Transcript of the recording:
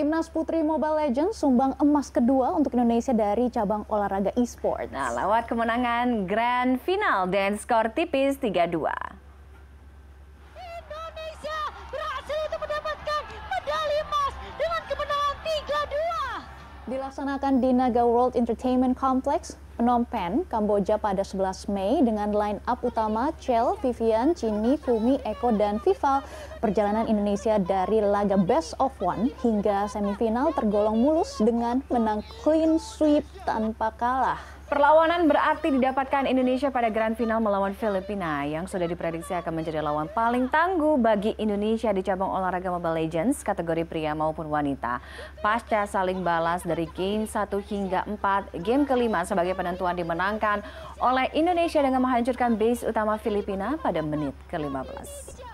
Timnas Putri Mobile Legends sumbang emas kedua untuk Indonesia dari cabang olahraga e-sport. Nah, lewat kemenangan grand final dan skor tipis 3-2. Indonesia berhasil untuk mendapatkan medali emas dengan kemenangan 3-2. Dilaksanakan di Naga World Entertainment Complex, Phnom Penh, Kamboja pada 11 Mei dengan line up utama Chel, Vivian, Chini, Fumi, Eko, dan Vival. Perjalanan Indonesia dari laga best of one hingga semifinal tergolong mulus dengan menang clean sweep tanpa kalah. Perlawanan berarti didapatkan Indonesia pada grand final melawan Filipina yang sudah diprediksi akan menjadi lawan paling tangguh bagi Indonesia di cabang olahraga Mobile Legends kategori pria maupun wanita. Pasca saling balas dari game 1 hingga 4, game kelima sebagai penentuan dimenangkan oleh Indonesia dengan menghancurkan base utama Filipina pada menit ke-15.